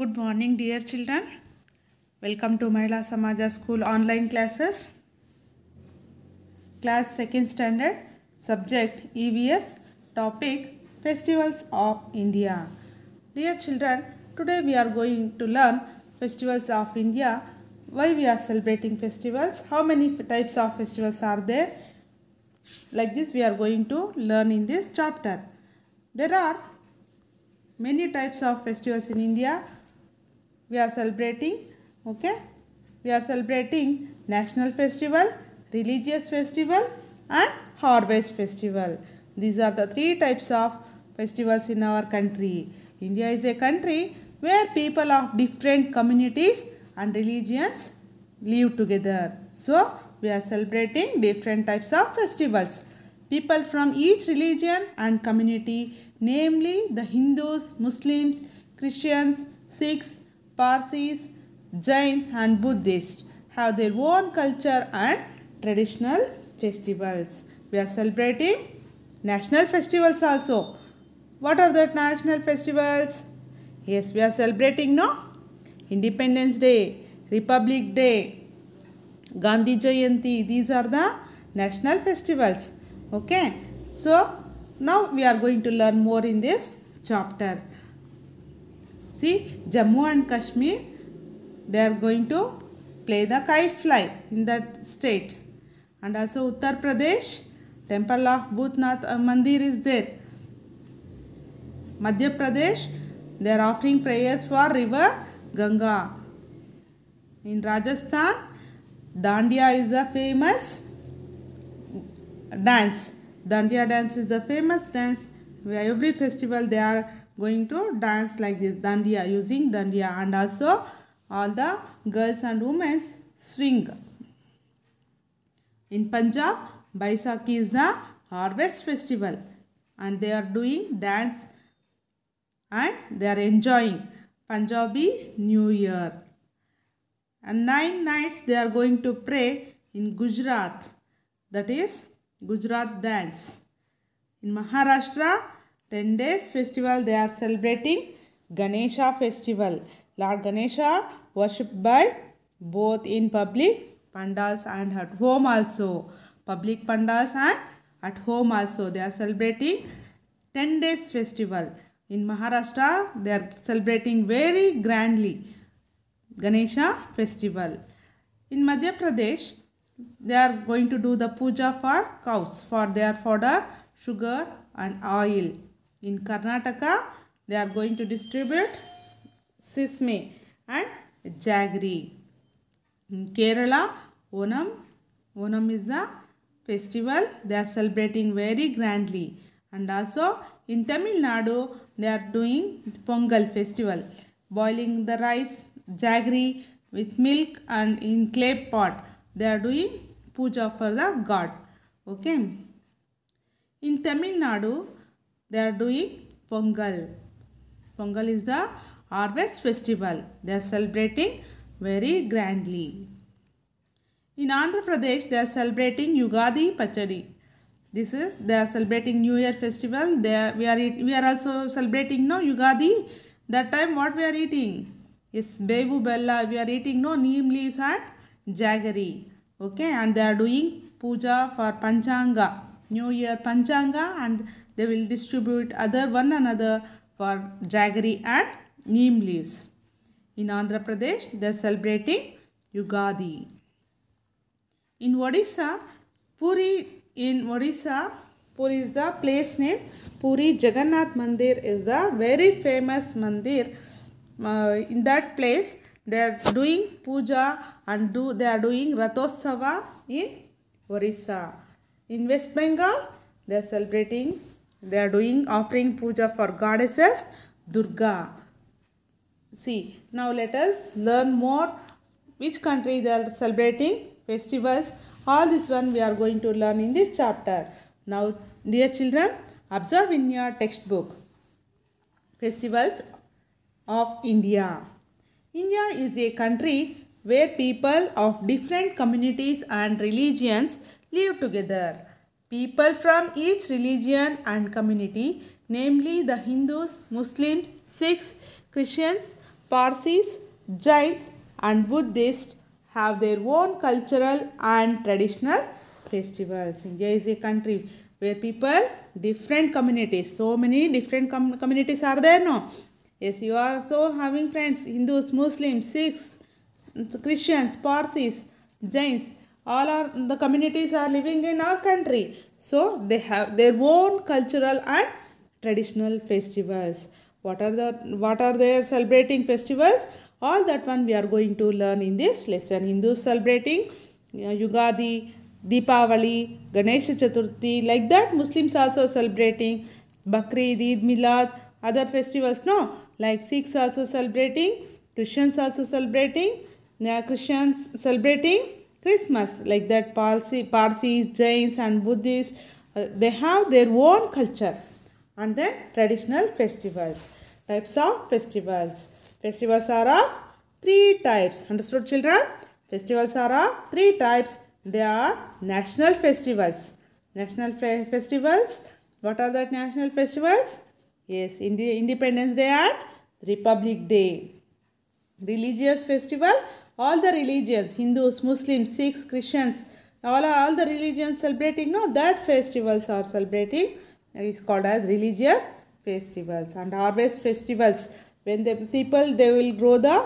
Good morning dear children. Welcome to Mahila Samaja School online classes. Class 2nd standard subject EVS topic festivals of India. Dear children today we are going to learn festivals of India. Why we are celebrating festivals? How many types of festivals are there? Like this we are going to learn in this chapter. There are many types of festivals in India we are celebrating okay we are celebrating national festival religious festival and harvest festival these are the three types of festivals in our country india is a country where people of different communities and religions live together so we are celebrating different types of festivals people from each religion and community namely the hindus muslims christians sikhs Parsis, Jains and Buddhists have their own culture and traditional festivals. We are celebrating national festivals also. What are the national festivals? Yes, we are celebrating, no? Independence Day, Republic Day, Gandhi Jayanti. These are the national festivals. Okay. So, now we are going to learn more in this chapter. See, Jammu and Kashmir, they are going to play the kite fly in that state. And also Uttar Pradesh, temple of Bhutnath uh, Mandir is there. Madhya Pradesh, they are offering prayers for river Ganga. In Rajasthan, Dandiya is a famous dance. Dandiya dance is a famous dance. where Every festival they are going to dance like this dandiya using dandiya and also all the girls and women swing. In Punjab, Baisakhi is the harvest festival and they are doing dance and they are enjoying Punjabi New Year. And nine nights they are going to pray in Gujarat that is Gujarat dance. In Maharashtra, 10 days festival they are celebrating Ganesha festival. Lord Ganesha worshipped by both in public pandals and at home also. Public pandals and at home also. They are celebrating 10 days festival. In Maharashtra, they are celebrating very grandly Ganesha festival. In Madhya Pradesh, they are going to do the puja for cows for their fodder, sugar and oil. In Karnataka, they are going to distribute sisme and jaggery. In Kerala, Onam, Onam is a festival they are celebrating very grandly. And also in Tamil Nadu, they are doing Pongal festival, boiling the rice, jaggery with milk and in clay pot. They are doing puja for the god. Okay. In Tamil Nadu, they are doing Pongal. Pongal is the harvest festival. They are celebrating very grandly. In Andhra Pradesh, they are celebrating Yugadi Pachadi. This is they are celebrating New Year festival. They are, we are we are also celebrating no Yugadi. That time what we are eating is Bevu Bella. We are eating no neem leaves and jaggery. Okay, and they are doing puja for Panchanga new year panchanga and they will distribute other one another for jaggery and neem leaves in andhra pradesh they are celebrating yugadi in odisha puri in odisha puri is the place name puri jagannath mandir is the very famous mandir uh, in that place they are doing puja and do they are doing ratosava in Orissa. In West Bengal, they are celebrating, they are doing offering puja for goddesses Durga. See, now let us learn more which country they are celebrating festivals. All this one we are going to learn in this chapter. Now, dear children, observe in your textbook. Festivals of India. India is a country where people of different communities and religions live together. People from each religion and community, namely the Hindus, Muslims, Sikhs, Christians, Parsis, Jains and Buddhists have their own cultural and traditional festivals. India is a country where people, different communities, so many different com communities are there no? Yes, you are so having friends, Hindus, Muslims, Sikhs, Christians, Parsis, Jains all our the communities are living in our country so they have their own cultural and traditional festivals what are the what are their celebrating festivals all that one we are going to learn in this lesson hindus celebrating uh, yugadi deepavali Ganesh chaturthi like that muslims also celebrating bakrid eid milad other festivals no like sikhs also celebrating christians also celebrating yeah, christians celebrating Christmas. Like that Parsi, Parsis, Jains and Buddhists, uh, they have their own culture and then traditional festivals. Types of festivals. Festivals are of three types. Understood children? Festivals are of three types. They are national festivals. National festivals. What are that national festivals? Yes, Indi Independence Day and Republic Day. Religious festival all the religions, Hindus, Muslims, Sikhs, Christians, all, all the religions celebrating, no, that festivals are celebrating is called as religious festivals and harvest festivals. When the people, they will grow the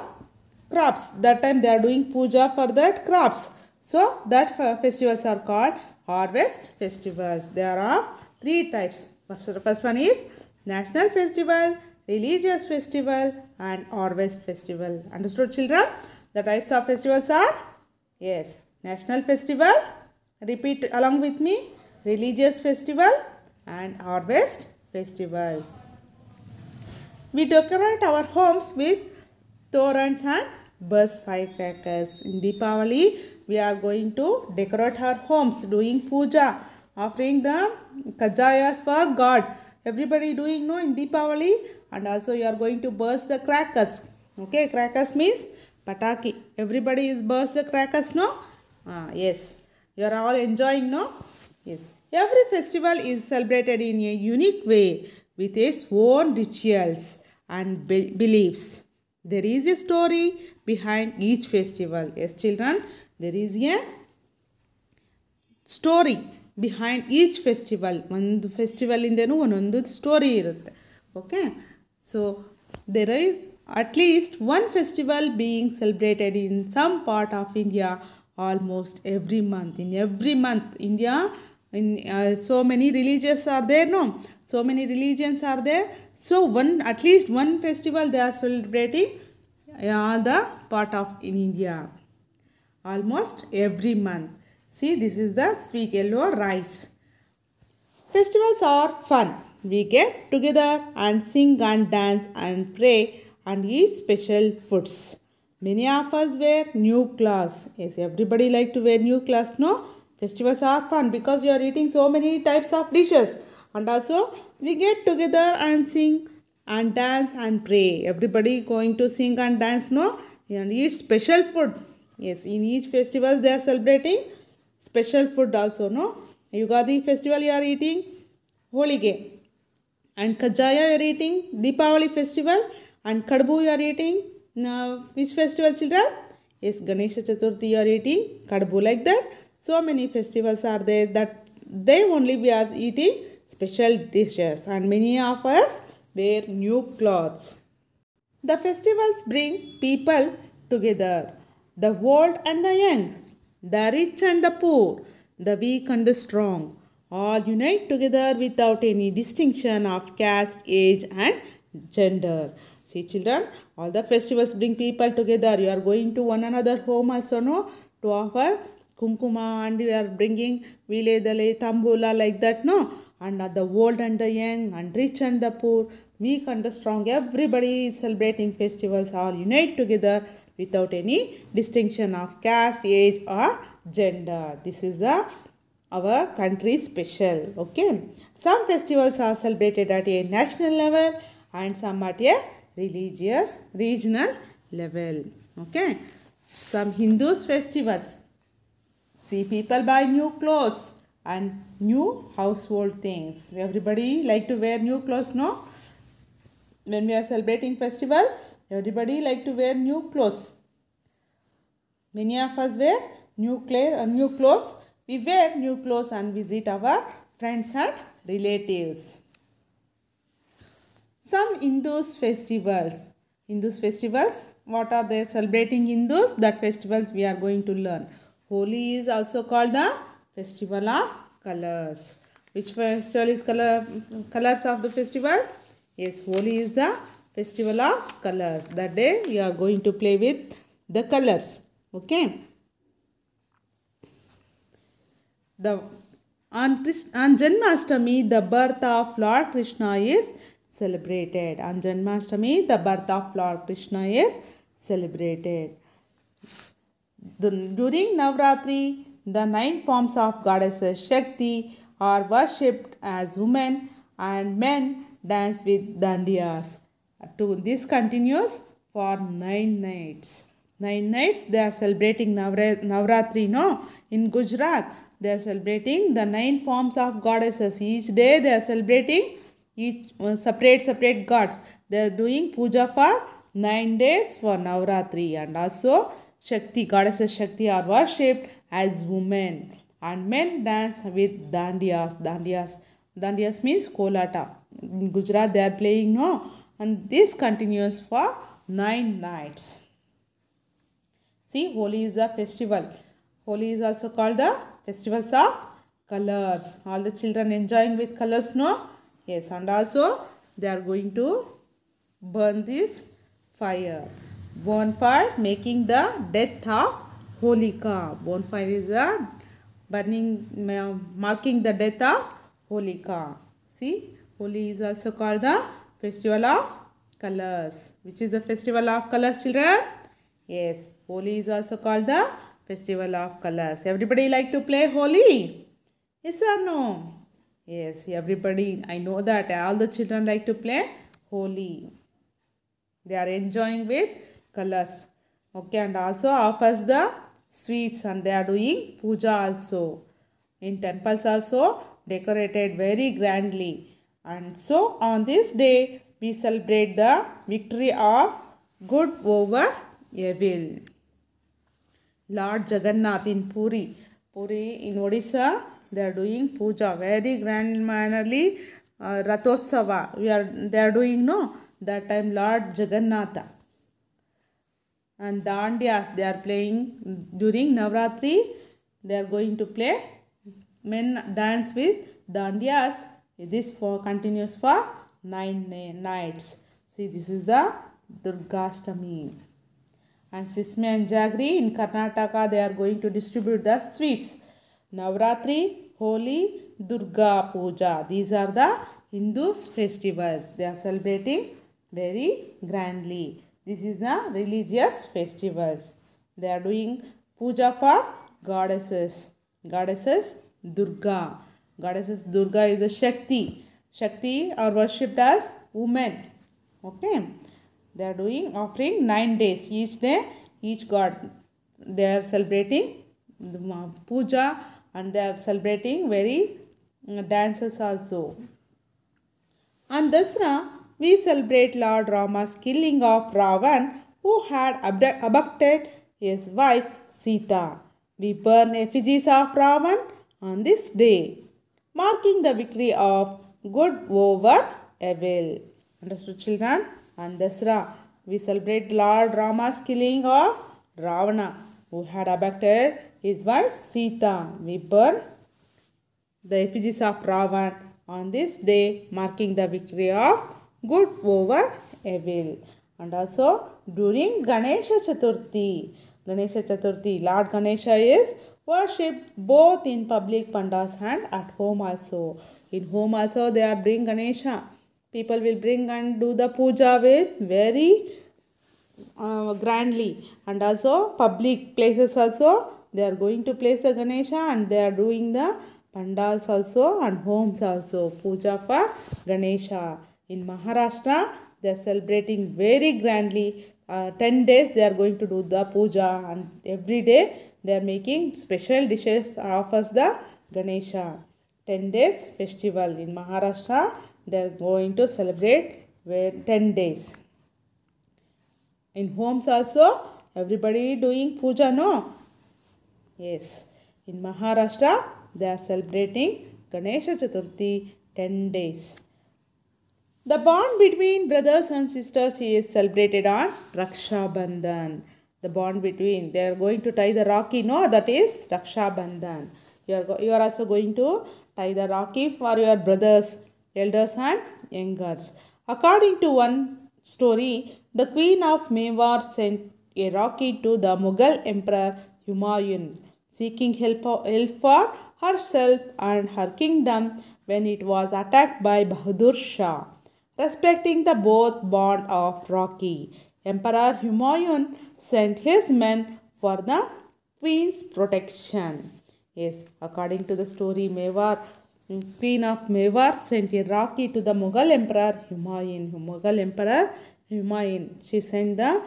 crops. That time they are doing puja for that crops. So, that festivals are called harvest festivals. There are three types. First one is national festival, religious festival and harvest festival. Understood children? The types of festivals are? Yes. National festival. Repeat along with me. Religious festival and harvest festivals. We decorate our homes with torans and burst firecrackers. In Deepavali, we are going to decorate our homes doing puja, offering the kajayas for God. Everybody doing no in Deepavali and also you are going to burst the crackers. Okay, crackers means Pataki. Everybody is burst the crackers, no? yes. You are all enjoying, no? Yes. Every festival is celebrated in a unique way with its own rituals and be beliefs. There is a story behind each festival. Yes, children, there is a story behind each festival ಒಂದು ಫೆಸ್ಟಿವಲಿಂದೇನೂ ಒಂದೊಂದು story ಇರುತ್ತೆ okay so there is at least one festival being celebrated in some part of India almost every month. In every month, India, in uh, so many religions are there, no? So many religions are there. So one, at least one festival they are celebrating all the part of in India. Almost every month. See, this is the sweet yellow rice. Festivals are fun. We get together and sing and dance and pray and eat special foods. Many of us wear new clothes. Yes, everybody like to wear new clothes, no? Festivals are fun because you are eating so many types of dishes. And also, we get together and sing and dance and pray. Everybody going to sing and dance, no? And eat special food. Yes, in each festival they are celebrating special food also, no? Yugadi festival you are eating game. And Kajaya you are eating Deepavali festival and Kadbu you are eating? Now, which festival children? Yes, Ganesha Chaturthi you are eating Kadbu like that. So many festivals are there that they only we are eating special dishes and many of us wear new clothes. The festivals bring people together, the old and the young, the rich and the poor, the weak and the strong, all unite together without any distinction of caste, age and gender. See children, all the festivals bring people together. You are going to one another home also, no? To offer kumkuma and you are bringing viledale, tambula like that, no? And the old and the young and rich and the poor, weak and the strong, everybody is celebrating festivals all unite together without any distinction of caste, age or gender. This is the our country special. Okay. Some festivals are celebrated at a national level and some at a religious regional level. Okay. Some Hindus festivals. See people buy new clothes and new household things. Everybody like to wear new clothes, no? When we are celebrating festival, everybody like to wear new clothes. Many of us wear new, cl uh, new clothes. We wear new clothes and visit our friends and relatives some Hindus festivals. Hindus festivals, what are they celebrating Hindus? That festivals we are going to learn. Holi is also called the festival of colors. Which festival is color, colors of the festival? Yes, Holi is the festival of colors. That day we are going to play with the colors. Okay. The on, on Janmashtami, the birth of Lord Krishna is celebrated. On Janmashtami, the birth of Lord Krishna is celebrated. During Navratri, the nine forms of goddesses Shakti are worshipped as women and men dance with dandiyas. To this continues for nine nights. Nine nights they are celebrating Navratri, no? In Gujarat, they are celebrating the nine forms of goddesses. Each day they are celebrating each uh, separate separate gods. They are doing puja for 9 days for Navratri and also Shakti, goddesses Shakti are worshipped as women and men dance with dandiyas, dandiyas. Dandiyas means kolata. In Gujarat they are playing no and this continues for 9 nights. See Holi is a festival. Holi is also called the festivals of colors. All the children enjoying with colors no? Yes, and also they are going to burn this fire. Bonfire making the death of Holika. Bonfire is a burning, marking the death of Holika. See, Holi is also called the festival of colors. Which is the festival of colors, children? Yes, Holi is also called the festival of colors. Everybody like to play Holi? Yes or no? Yes, everybody, I know that all the children like to play Holi. They are enjoying with colors. Okay, and also offers the sweets and they are doing puja also. In temples also decorated very grandly. And so on this day, we celebrate the victory of good over evil. Lord Jagannath in Puri. Puri in Odisha they are doing puja very grand mannerly uh, ratotsava we are they are doing no that time lord jagannatha and Dandias they are playing during navratri they are going to play men dance with Dandias. this for continues for nine nights see this is the durgashtami and sismi and jagri in karnataka they are going to distribute the sweets Navratri, Holi, Durga Puja. These are the Hindus festivals. They are celebrating very grandly. This is the religious festivals. They are doing puja for goddesses. Goddesses Durga. Goddesses Durga is a Shakti. Shakti are worshipped as women. Okay. They are doing offering nine days. Each day, each god. They are celebrating the puja and they are celebrating very uh, dances also. On Dasra, we celebrate Lord Rama's killing of Ravan who had abducted his wife Sita. We burn effigies of Ravan on this day, marking the victory of good over evil. Understood children? On Dasra, we celebrate Lord Rama's killing of Ravana who had abducted his wife Sita we burn the effigies of Ravan on this day marking the victory of good over evil. And also during Ganesha Chaturthi, Ganesha Chaturthi, Lord Ganesha is worshipped both in public pandas and at home also. In home also they are bring Ganesha. People will bring and do the puja with very uh, grandly and also public places also they are going to place the Ganesha and they are doing the pandals also and homes also. Puja for Ganesha. In Maharashtra, they are celebrating very grandly. Uh, 10 days they are going to do the puja and every day they are making special dishes offers the Ganesha. 10 days festival in Maharashtra. They are going to celebrate 10 days. In homes also, everybody doing puja, no? Yes, in Maharashtra, they are celebrating Ganesha Chaturthi 10 days. The bond between brothers and sisters is celebrated on Raksha Bandhan. The bond between, they are going to tie the Rakhi, no, that is Raksha Bandhan. You are, you are also going to tie the Rakhi for your brothers, elders and youngers. According to one story, the queen of Mewar sent a Rakhi to the Mughal emperor Humayun, seeking help, help for herself and her kingdom when it was attacked by Bahadur Shah. Respecting the both bond of Rocky, Emperor Humayun sent his men for the queen's protection. Yes, according to the story, Mewar, mm, queen of Mewar sent a Rocky to the Mughal emperor Humayun. Mughal emperor Humayun. She sent the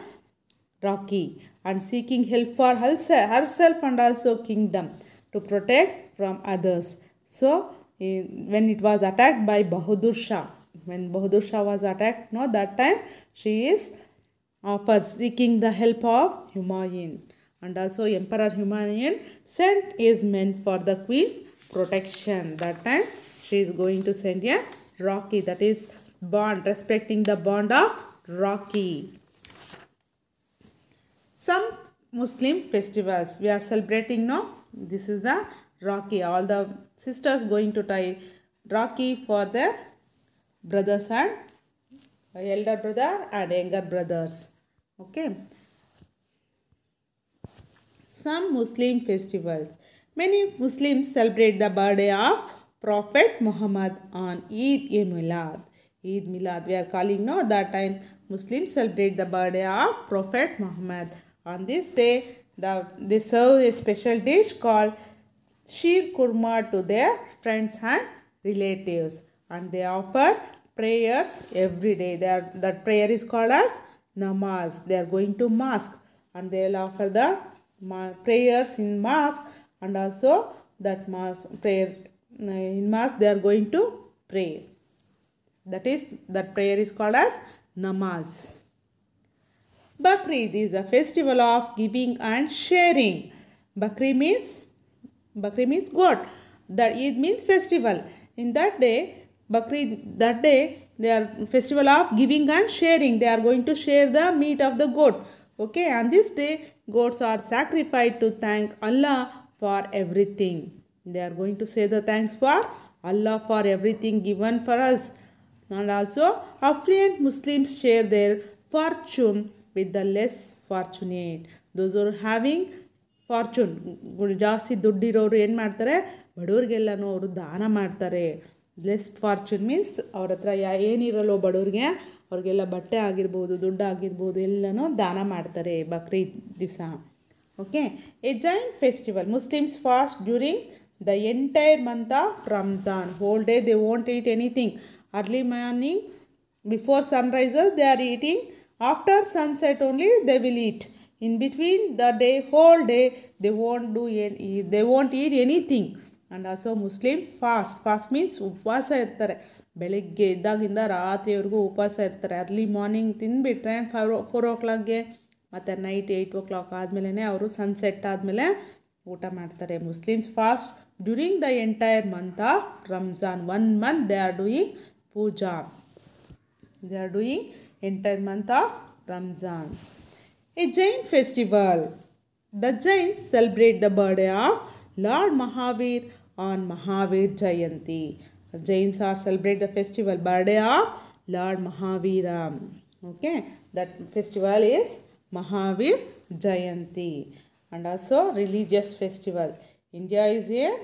Rocky and seeking help for herself and also kingdom to protect from others. So, eh, when it was attacked by Bahadur Shah, when Bahadur Shah was attacked, no, that time she is uh, for seeking the help of Humayun. And also Emperor Humayun sent his men for the queen's protection. That time she is going to send a Rocky, that is bond, respecting the bond of Rocky. Some Muslim festivals we are celebrating now. This is the Rocky. All the sisters going to tie Rocky for their brothers and elder brother and younger brothers. Okay. Some Muslim festivals. Many Muslims celebrate the birthday of Prophet Muhammad on Eid-e-Milad. Eid Milad we are calling now that time Muslims celebrate the birthday of Prophet Muhammad on this day, the, they serve a special dish called sheer kurma to their friends and relatives. And they offer prayers every day. They are, that prayer is called as namaz. They are going to mosque and they will offer the prayers in mosque and also that mass prayer uh, in mass they are going to pray that is that prayer is called as namaz Bakrid is a festival of giving and sharing. Bakri means Bakri means goat. That it means festival. In that day, Bakri that day they are festival of giving and sharing. They are going to share the meat of the goat. Okay, and this day goats are sacrificed to thank Allah for everything. They are going to say the thanks for Allah for everything given for us. And also, affluent Muslims share their fortune with the less fortunate those are having fortune ಜಾಸ್ತಿ ದುಡ್ಡಿರೋರು ಏನು ಮಾಡ್ತಾರೆ ಬಡವ್ರಿಗೆಲ್ಲನೂ ಅವರು ದಾನ ಮಾಡ್ತಾರೆ less fortune means ಅವ್ರ ಹತ್ರ ಯಾ ಏನಿರಲ್ಲೋ ಬಡವ್ರಿಗೆ ಅವ್ರಿಗೆಲ್ಲ ಬಟ್ಟೆ ಆಗಿರ್ಬೋದು ದುಡ್ಡು ಆಗಿರ್ಬೋದು ಎಲ್ಲನೂ ದಾನ ಮಾಡ್ತಾರೆ ಬಕ್ರೀದ್ ದಿವಸ okay a joint festival Muslims fast during the entire month of Ramzan whole day they won't eat anything early morning before sunrises they are eating after sunset only they will eat in between the day whole day they won't do any, they won't eat anything and also Muslim fast fast means ಉಪವಾಸ ಇರ್ತಾರೆ ಬೆಳಗ್ಗೆ ಇದ್ದಾಗಿಂದ ರಾತ್ರಿವರೆಗೂ ಉಪವಾಸ ಇರ್ತಾರೆ early morning ತಿಂದುಬಿಟ್ರೆ four four ಓ ಕ್ಲಾಕ್ಗೆ ಮತ್ತು ನೈಟ್ ಏಯ್ಟ್ ಓ ಕ್ಲಾಕ್ ಆದಮೇಲೆ ಅವರು ಸನ್ಸೆಟ್ ಆದಮೇಲೆ ಊಟ ಮಾಡ್ತಾರೆ Muslims fast during the entire month of Ramzan one month they are doing puja they are doing entire month of Ramzan. A Jain festival. The Jains celebrate the birthday of Lord Mahavir on Mahavir Jayanti. The Jains are celebrate the festival birthday of Lord Mahavira. Okay, that festival is Mahavir Jayanti and also religious festival. India is a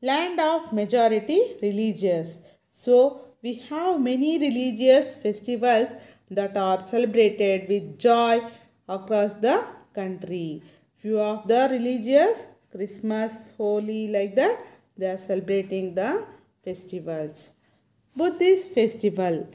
land of majority religious. So, we have many religious festivals that are celebrated with joy across the country. Few of the religious, Christmas, Holi like that, they are celebrating the festivals. Buddhist festival.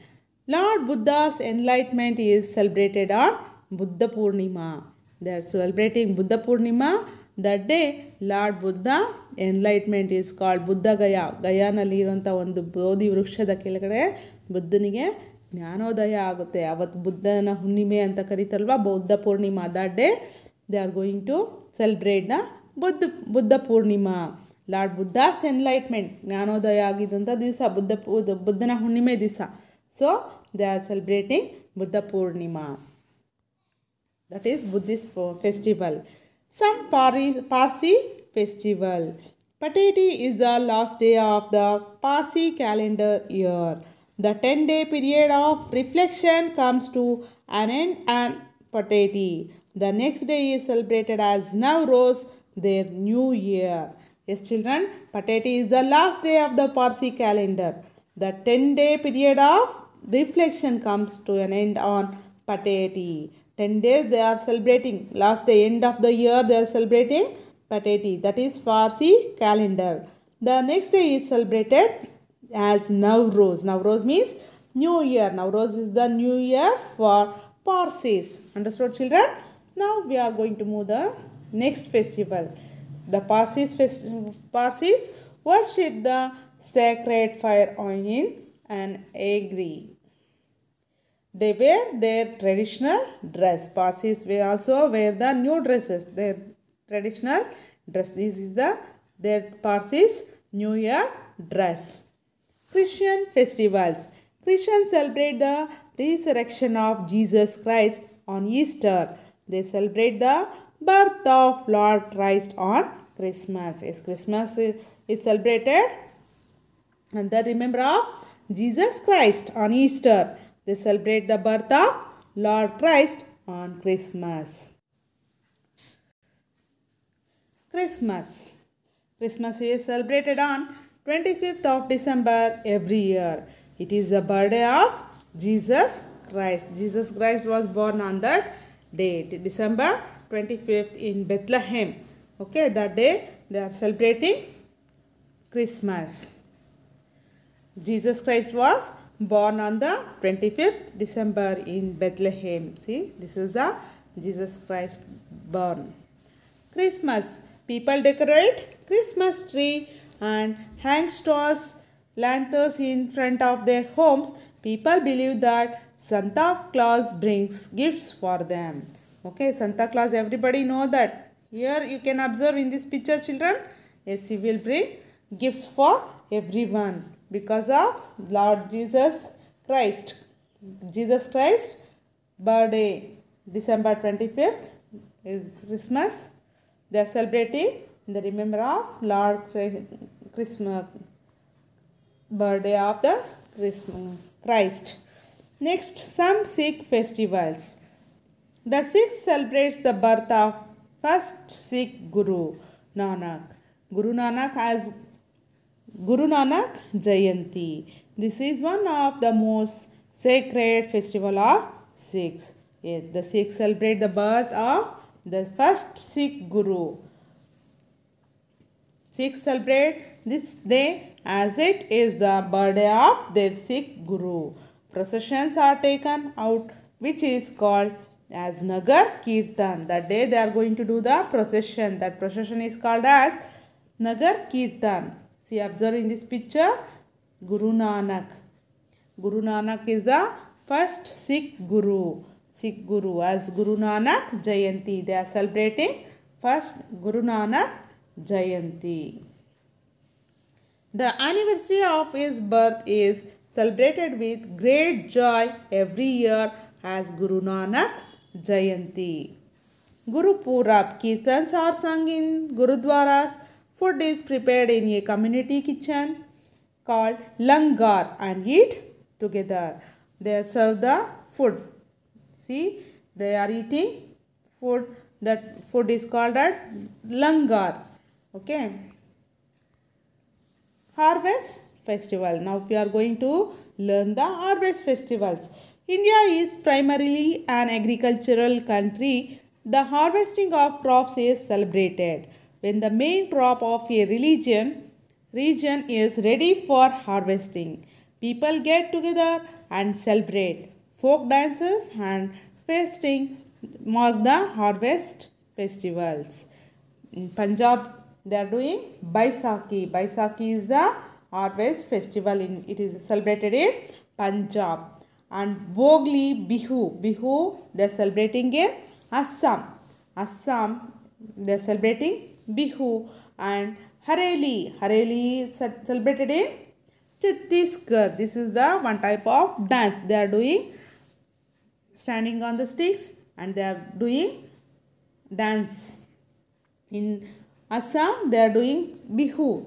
Lord Buddha's enlightenment is celebrated on Buddha Purnima. They are celebrating Buddha Purnima. That day, Lord Buddha enlightenment is called Buddha Gaya ಗಯಾನಲ್ಲಿ ಇರುವಂಥ ಒಂದು ಬೋಧಿ ವೃಕ್ಷದ ಕೆಳಗಡೆ ಬುದ್ಧನಿಗೆ ಜ್ಞಾನೋದಯ ಆಗುತ್ತೆ ಅವತ್ತು ಬುದ್ಧನ ಹುಣ್ಣಿಮೆ ಅಂತ ಕರಿತಲ್ವ Buddha Purnima the day they are going to celebrate the Buddha Buddha Purnima Lord Buddha's enlightenment ಜ್ಞಾನೋದಯ ಆಗಿದ್ದಂಥ ದಿವಸ ಬುದ್ಧ ಬುದ್ಧನ ಹುಣ್ಣಿಮೆ ದಿವಸ so they are celebrating Buddha Purnima that is Buddhist festival some ಪಾರಿ Parsi festival. Patati is the last day of the Parsi calendar year. The 10 day period of reflection comes to an end and Patati. The next day is celebrated as Navroz, their new year. Yes, children, Patati is the last day of the Parsi calendar. The 10 day period of reflection comes to an end on Patati. 10 days they are celebrating. Last day, end of the year, they are celebrating Pateti, that is Farsi calendar. The next day is celebrated as Nowruz. Nowruz means New Year. Nowruz is the New Year for Parsis. Understood children? Now we are going to move the next festival. The Parsis, fest Parsis worship the sacred fire in an agri. They wear their traditional dress. Parsis will also wear the new dresses. They traditional dress. This is the, their parts is New Year dress. Christian festivals. Christians celebrate the resurrection of Jesus Christ on Easter. They celebrate the birth of Lord Christ on Christmas. Yes, Christmas is, celebrated and the remember of Jesus Christ on Easter. They celebrate the birth of Lord Christ on Christmas. Christmas. Christmas is celebrated on 25th of December every year. It is the birthday of Jesus Christ. Jesus Christ was born on that date, December 25th in Bethlehem. Okay, that day they are celebrating Christmas. Jesus Christ was born on the 25th December in Bethlehem. See, this is the Jesus Christ born. Christmas. People decorate Christmas tree and hang straws, lanterns in front of their homes. People believe that Santa Claus brings gifts for them. Okay, Santa Claus, everybody know that. Here you can observe in this picture children. Yes, he will bring gifts for everyone because of Lord Jesus Christ. Jesus Christ birthday December 25th is Christmas they are celebrating the remember of Lord Christmas, birthday of the Christmas, Christ. Next, some Sikh festivals. The Sikhs celebrates the birth of first Sikh Guru Nanak. Guru Nanak as Guru Nanak Jayanti. This is one of the most sacred festival of Sikhs. Yes, the Sikhs celebrate the birth of the first Sikh Guru. Sikhs celebrate this day as it is the birthday of their Sikh Guru. Processions are taken out which is called as Nagar Kirtan. That day they are going to do the procession. That procession is called as Nagar Kirtan. See observe in this picture Guru Nanak. Guru Nanak is the first Sikh Guru. Sikh Guru as Guru Nanak Jayanti. They are celebrating first Guru Nanak Jayanti. The anniversary of his birth is celebrated with great joy every year as Guru Nanak Jayanti. Guru Purab Kirtans are sung in Gurudwaras. Food is prepared in a community kitchen called Langar and eat together. They serve the food See, they are eating food. That food is called as langar. Okay. Harvest festival. Now we are going to learn the harvest festivals. India is primarily an agricultural country. The harvesting of crops is celebrated when the main crop of a religion region is ready for harvesting. People get together and celebrate folk dances and feasting mark the harvest festivals. In Punjab they are doing Baisakhi. Baisakhi is the harvest festival. In, it is celebrated in Punjab. And Bogli Bihu. Bihu they are celebrating in Assam. Assam they are celebrating Bihu. And Hareli. Hareli is celebrated in Chhattisgarh. This is the one type of dance they are doing standing on the sticks and they are doing dance. In Assam, they are doing Bihu.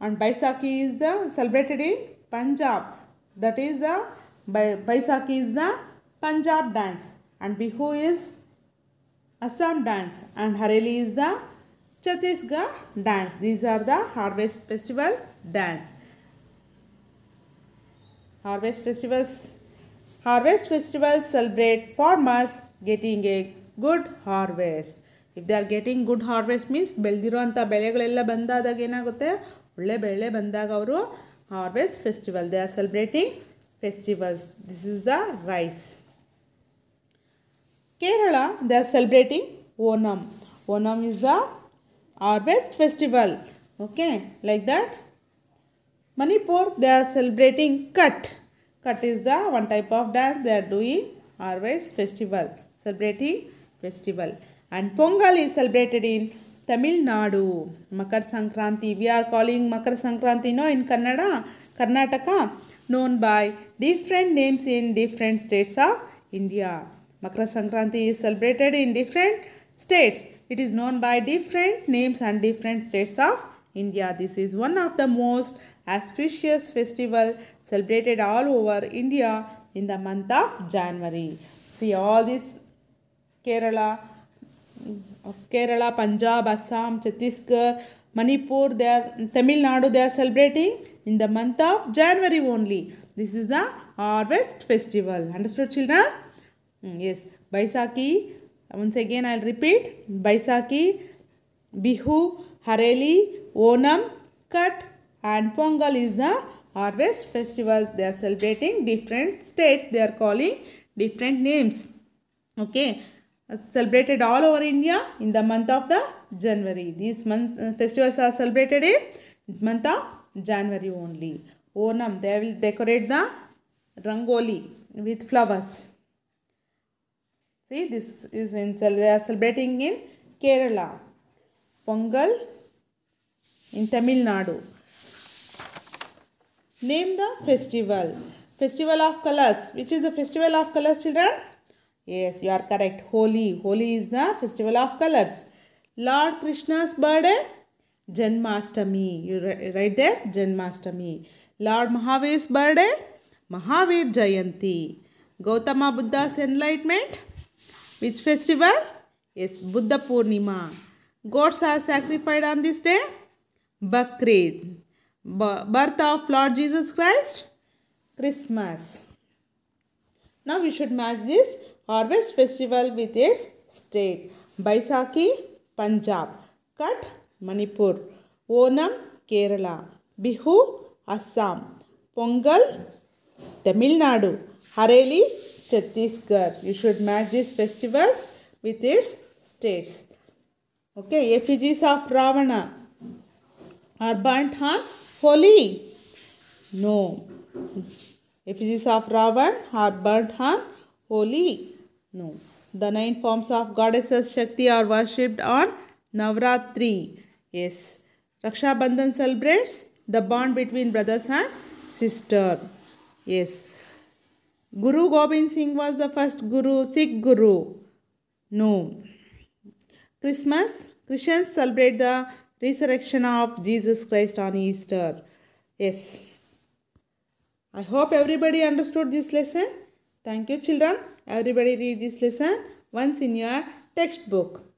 And Baisakhi is the celebrated in Punjab. That is the Baisakhi is the Punjab dance. And Bihu is Assam dance. And Hareli is the Chhattisgarh dance. These are the harvest festival dance. Harvest festivals Harvest festivals celebrate farmers getting a good harvest if they are getting good harvest means ಬೆಳೆದಿರೋ ಬೆಳೆಗಳೆಲ್ಲ ಬಂದಾದಾಗ ಏನಾಗುತ್ತೆ ಒಳ್ಳೆ ಬೆಳೆ ಬಂದಾಗ ಅವರು harvest festival they are celebrating festivals this is the rice Kerala they are celebrating Onam Onam is the harvest festival okay like that Manipur they are celebrating Kut Cut is the one type of dance they are doing harvest festival, celebrating festival. And Pongal is celebrated in Tamil Nadu. Makar Sankranti, we are calling Makar Sankranti no, in Kannada, Karnataka, known by different names in different states of India. Makar Sankranti is celebrated in different states. It is known by different names and different states of India. This is one of the most auspicious festival celebrated all over India in the month of January. See all this Kerala, Kerala, Punjab, Assam, Chhattisgarh, Manipur, they are, Tamil Nadu, they are celebrating in the month of January only. This is the harvest festival. Understood children? Hmm, yes. Baisakhi, once again I will repeat. Baisakhi, Bihu, Hareli, Onam, Kat, and Pongal is the harvest festival. They are celebrating different states. They are calling different names. Okay. Uh, celebrated all over India in the month of the January. These months uh, festivals are celebrated in month of January only. Onam, they will decorate the rangoli with flowers. See, this is in, they are celebrating in Kerala. Pongal in Tamil Nadu. Name the festival. Festival of colors. Which is the festival of colors children? Yes, you are correct. Holi. Holi is the festival of colors. Lord Krishna's birthday? Janmashtami. You right there? Janmashtami. Lord Mahavir's birthday? Mahavir Jayanti. Gautama Buddha's enlightenment? Which festival? Yes, Buddha Purnima. Goats are sacrificed on this day? Bakrid birth of Lord Jesus Christ, Christmas. Now we should match this harvest festival with its state. Baisakhi, Punjab. Kat, Manipur. Onam, Kerala. Bihu, Assam. Pongal, Tamil Nadu. Hareli, Chhattisgarh. You should match these festivals with its states. Okay, effigies of Ravana. are burnt on Holi? No. Effigies of Ravan are burnt on Holi? No. The nine forms of goddesses Shakti are worshipped on Navratri. Yes. Raksha Bandhan celebrates the bond between brothers and sister. Yes. Guru Gobind Singh was the first Guru, Sikh Guru. No. Christmas, Christians celebrate the resurrection of Jesus Christ on Easter. Yes. I hope everybody understood this lesson. Thank you children. Everybody read this lesson once in your textbook.